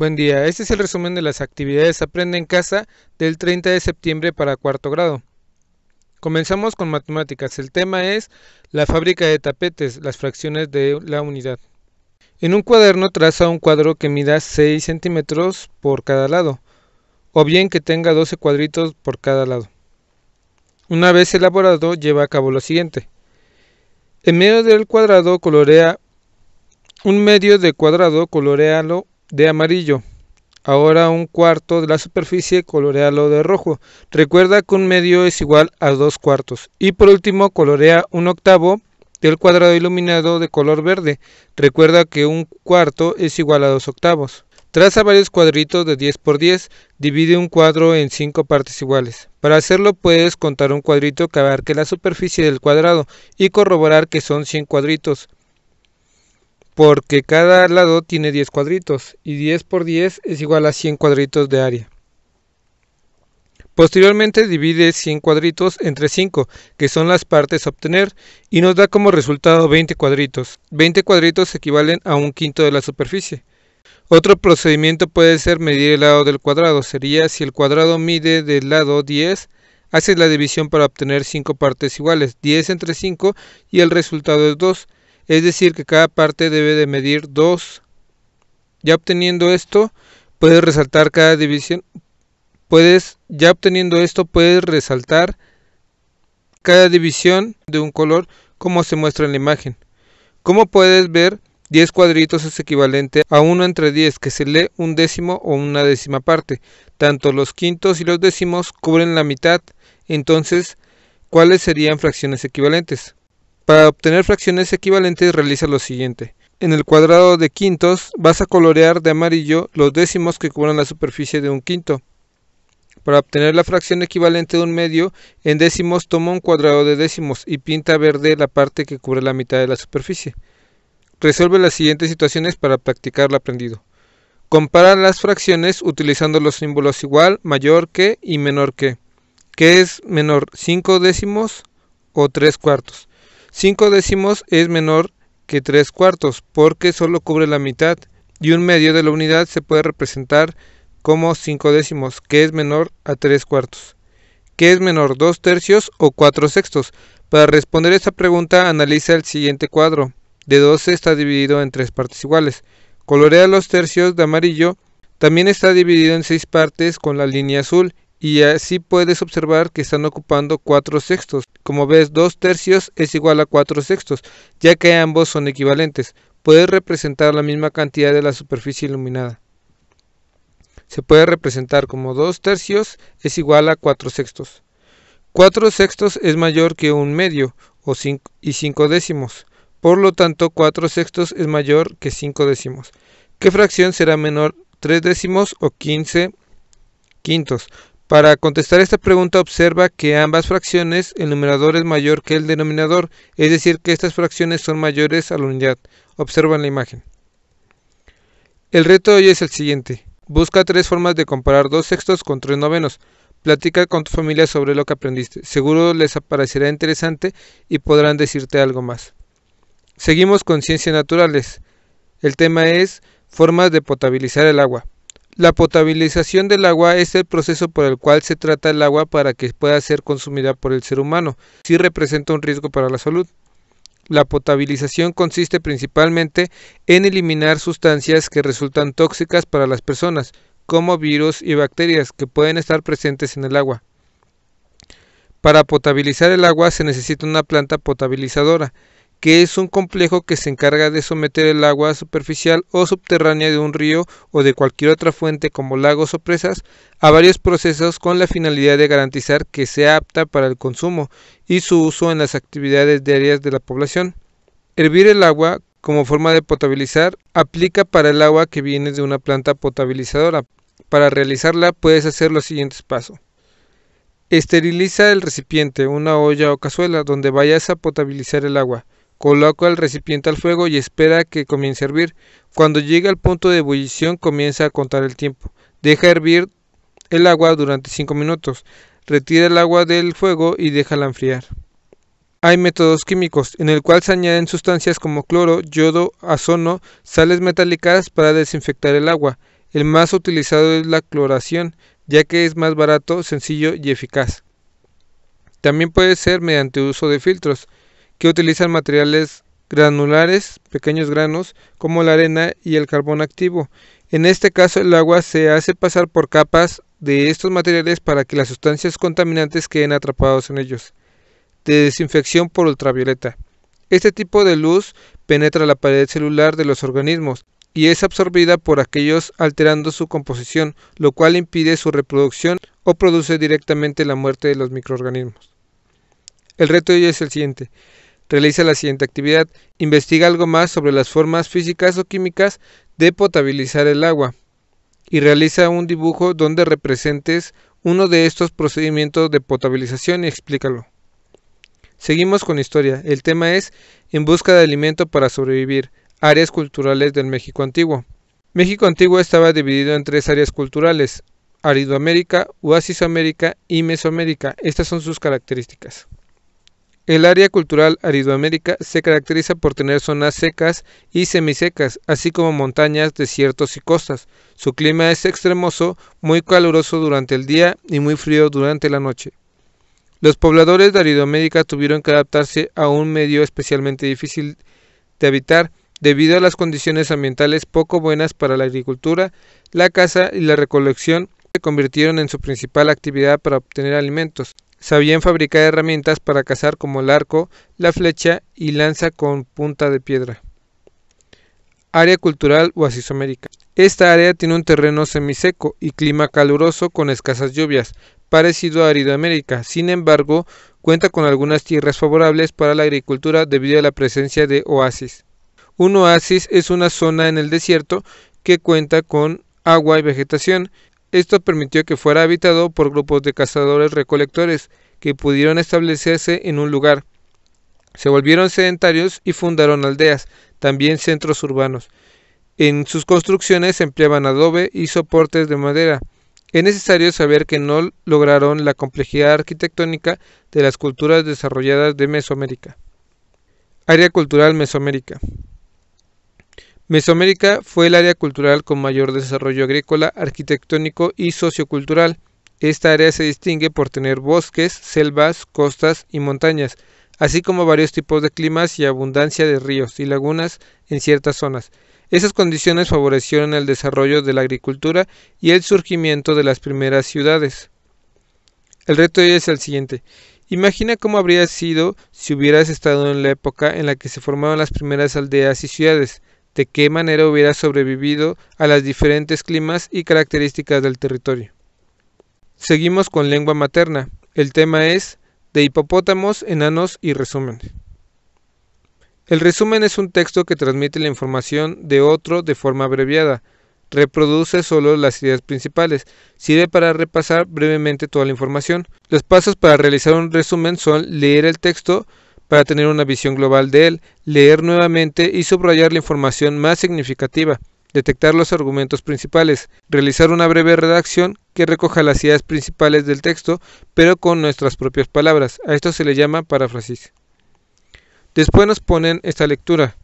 Buen día, este es el resumen de las actividades Aprende en casa del 30 de septiembre para cuarto grado. Comenzamos con matemáticas. El tema es la fábrica de tapetes, las fracciones de la unidad. En un cuaderno traza un cuadro que mida 6 centímetros por cada lado, o bien que tenga 12 cuadritos por cada lado. Una vez elaborado, lleva a cabo lo siguiente. En medio del cuadrado colorea un medio de cuadrado colorealo de amarillo. Ahora un cuarto de la superficie colorealo de rojo. Recuerda que un medio es igual a dos cuartos. Y por último colorea un octavo del cuadrado iluminado de color verde. Recuerda que un cuarto es igual a dos octavos. Traza varios cuadritos de 10 por 10, divide un cuadro en cinco partes iguales. Para hacerlo puedes contar un cuadrito que abarque la superficie del cuadrado y corroborar que son 100 cuadritos porque cada lado tiene 10 cuadritos y 10 por 10 es igual a 100 cuadritos de área. Posteriormente divide 100 cuadritos entre 5, que son las partes a obtener, y nos da como resultado 20 cuadritos. 20 cuadritos equivalen a un quinto de la superficie. Otro procedimiento puede ser medir el lado del cuadrado. Sería si el cuadrado mide del lado 10, haces la división para obtener 5 partes iguales, 10 entre 5 y el resultado es 2 es decir que cada parte debe de medir 2. Ya obteniendo esto, puedes resaltar cada división, puedes, ya obteniendo esto, puedes resaltar cada división de un color como se muestra en la imagen. Como puedes ver, 10 cuadritos es equivalente a 1 entre 10, que se lee un décimo o una décima parte. Tanto los quintos y los décimos cubren la mitad, entonces, ¿cuáles serían fracciones equivalentes? Para obtener fracciones equivalentes realiza lo siguiente. En el cuadrado de quintos vas a colorear de amarillo los décimos que cubran la superficie de un quinto. Para obtener la fracción equivalente de un medio, en décimos toma un cuadrado de décimos y pinta verde la parte que cubre la mitad de la superficie. Resuelve las siguientes situaciones para practicar lo aprendido. Compara las fracciones utilizando los símbolos igual, mayor que y menor que. ¿Qué es menor? ¿5 décimos o tres cuartos? 5 décimos es menor que 3 cuartos porque solo cubre la mitad y un medio de la unidad se puede representar como cinco décimos, que es menor a tres cuartos. ¿Qué es menor, 2 tercios o cuatro sextos? Para responder esta pregunta analiza el siguiente cuadro. De 12 está dividido en tres partes iguales. Colorea los tercios de amarillo. También está dividido en seis partes con la línea azul y así puedes observar que están ocupando 4 sextos. Como ves, 2 tercios es igual a 4 sextos, ya que ambos son equivalentes. Puedes representar la misma cantidad de la superficie iluminada. Se puede representar como 2 tercios es igual a 4 sextos. 4 sextos es mayor que un medio o y 5 décimos. Por lo tanto, 4 sextos es mayor que 5 décimos. ¿Qué fracción será menor 3 décimos o 15 quintos? Para contestar esta pregunta observa que ambas fracciones, el numerador es mayor que el denominador, es decir que estas fracciones son mayores a la unidad. Observa en la imagen. El reto de hoy es el siguiente. Busca tres formas de comparar dos sextos con tres novenos. Platica con tu familia sobre lo que aprendiste. Seguro les aparecerá interesante y podrán decirte algo más. Seguimos con ciencias naturales. El tema es formas de potabilizar el agua. La potabilización del agua es el proceso por el cual se trata el agua para que pueda ser consumida por el ser humano. Si representa un riesgo para la salud. La potabilización consiste principalmente en eliminar sustancias que resultan tóxicas para las personas, como virus y bacterias que pueden estar presentes en el agua. Para potabilizar el agua se necesita una planta potabilizadora que es un complejo que se encarga de someter el agua superficial o subterránea de un río o de cualquier otra fuente como lagos o presas a varios procesos con la finalidad de garantizar que sea apta para el consumo y su uso en las actividades diarias de la población. Hervir el agua como forma de potabilizar aplica para el agua que viene de una planta potabilizadora. Para realizarla puedes hacer los siguientes pasos. Esteriliza el recipiente, una olla o cazuela donde vayas a potabilizar el agua. Coloca el recipiente al fuego y espera que comience a hervir. Cuando llegue al punto de ebullición comienza a contar el tiempo. Deja hervir el agua durante 5 minutos. Retira el agua del fuego y déjala enfriar. Hay métodos químicos en el cual se añaden sustancias como cloro, yodo, azono, sales metálicas para desinfectar el agua. El más utilizado es la cloración, ya que es más barato, sencillo y eficaz. También puede ser mediante uso de filtros que utilizan materiales granulares, pequeños granos, como la arena y el carbón activo. En este caso, el agua se hace pasar por capas de estos materiales para que las sustancias contaminantes queden atrapados en ellos. De desinfección por ultravioleta. Este tipo de luz penetra la pared celular de los organismos y es absorbida por aquellos alterando su composición, lo cual impide su reproducción o produce directamente la muerte de los microorganismos. El reto de hoy es el siguiente. Realiza la siguiente actividad. Investiga algo más sobre las formas físicas o químicas de potabilizar el agua y realiza un dibujo donde representes uno de estos procedimientos de potabilización y explícalo. Seguimos con historia. El tema es En busca de alimento para sobrevivir, áreas culturales del México antiguo. México antiguo estaba dividido en tres áreas culturales, Aridoamérica, Oasisoamérica y Mesoamérica. Estas son sus características. El área cultural Aridoamérica se caracteriza por tener zonas secas y semisecas, así como montañas, desiertos y costas. Su clima es extremoso, muy caluroso durante el día y muy frío durante la noche. Los pobladores de Aridoamérica tuvieron que adaptarse a un medio especialmente difícil de habitar debido a las condiciones ambientales poco buenas para la agricultura, la caza y la recolección se convirtieron en su principal actividad para obtener alimentos. Sabían fabricar herramientas para cazar como el arco, la flecha y lanza con punta de piedra. Área cultural oasisomérica. Esta área tiene un terreno semiseco y clima caluroso con escasas lluvias, parecido a América. Sin embargo, cuenta con algunas tierras favorables para la agricultura debido a la presencia de oasis. Un oasis es una zona en el desierto que cuenta con agua y vegetación esto permitió que fuera habitado por grupos de cazadores-recolectores que pudieron establecerse en un lugar. Se volvieron sedentarios y fundaron aldeas, también centros urbanos. En sus construcciones empleaban adobe y soportes de madera. Es necesario saber que no lograron la complejidad arquitectónica de las culturas desarrolladas de Mesoamérica. Área Cultural Mesoamérica. Mesoamérica fue el área cultural con mayor desarrollo agrícola, arquitectónico y sociocultural. Esta área se distingue por tener bosques, selvas, costas y montañas, así como varios tipos de climas y abundancia de ríos y lagunas en ciertas zonas. Esas condiciones favorecieron el desarrollo de la agricultura y el surgimiento de las primeras ciudades. El reto es el siguiente. Imagina cómo habría sido si hubieras estado en la época en la que se formaban las primeras aldeas y ciudades de qué manera hubiera sobrevivido a las diferentes climas y características del territorio. Seguimos con lengua materna. El tema es de hipopótamos, enanos y resumen. El resumen es un texto que transmite la información de otro de forma abreviada. Reproduce solo las ideas principales. Sirve para repasar brevemente toda la información. Los pasos para realizar un resumen son leer el texto, para tener una visión global de él, leer nuevamente y subrayar la información más significativa, detectar los argumentos principales, realizar una breve redacción que recoja las ideas principales del texto, pero con nuestras propias palabras. A esto se le llama paráfrasis. Después nos ponen esta lectura.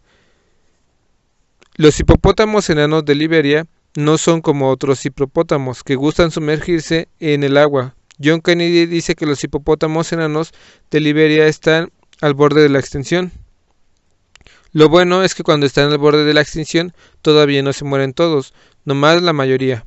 Los hipopótamos enanos de Liberia no son como otros hipopótamos que gustan sumergirse en el agua. John Kennedy dice que los hipopótamos enanos de Liberia están al borde de la extinción. Lo bueno es que cuando están al borde de la extinción todavía no se mueren todos, nomás la mayoría.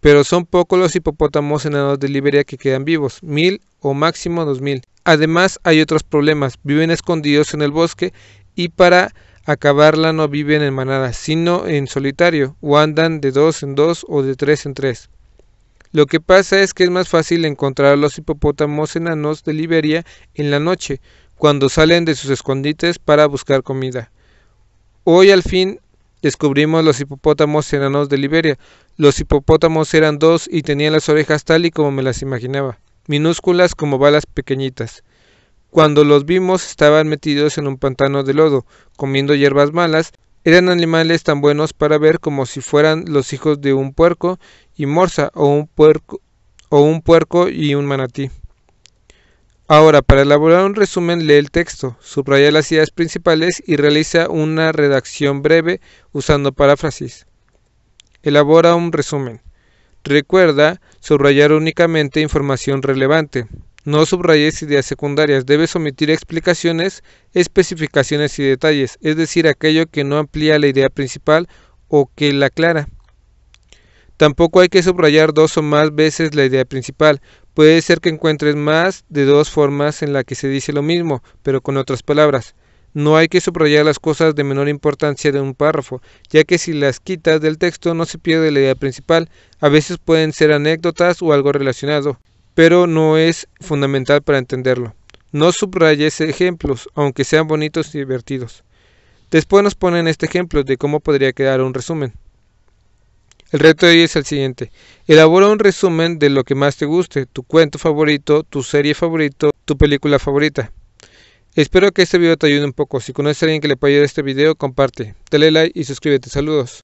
Pero son pocos los hipopótamos enanos de Liberia que quedan vivos, mil o máximo dos mil. Además hay otros problemas, viven escondidos en el bosque y para acabarla no viven en manada, sino en solitario, o andan de dos en dos o de tres en tres. Lo que pasa es que es más fácil encontrar a los hipopótamos enanos de Liberia en la noche, cuando salen de sus escondites para buscar comida. Hoy al fin descubrimos los hipopótamos enanos de Liberia. Los hipopótamos eran dos y tenían las orejas tal y como me las imaginaba, minúsculas como balas pequeñitas. Cuando los vimos estaban metidos en un pantano de lodo, comiendo hierbas malas, eran animales tan buenos para ver como si fueran los hijos de un puerco y morsa o un puerco o un puerco y un manatí. Ahora, para elaborar un resumen, lee el texto, subraya las ideas principales y realiza una redacción breve usando paráfrasis. Elabora un resumen. Recuerda subrayar únicamente información relevante. No subrayes ideas secundarias. Debes omitir explicaciones, especificaciones y detalles, es decir, aquello que no amplía la idea principal o que la aclara. Tampoco hay que subrayar dos o más veces la idea principal. Puede ser que encuentres más de dos formas en las que se dice lo mismo, pero con otras palabras. No hay que subrayar las cosas de menor importancia de un párrafo, ya que si las quitas del texto no se pierde la idea principal. A veces pueden ser anécdotas o algo relacionado, pero no es fundamental para entenderlo. No subrayes ejemplos, aunque sean bonitos y divertidos. Después nos ponen este ejemplo de cómo podría quedar un resumen. El reto de hoy es el siguiente. Elabora un resumen de lo que más te guste, tu cuento favorito, tu serie favorito, tu película favorita. Espero que este video te ayude un poco. Si conoces a alguien que le pueda ayudar este video, comparte. Dale like y suscríbete. Saludos.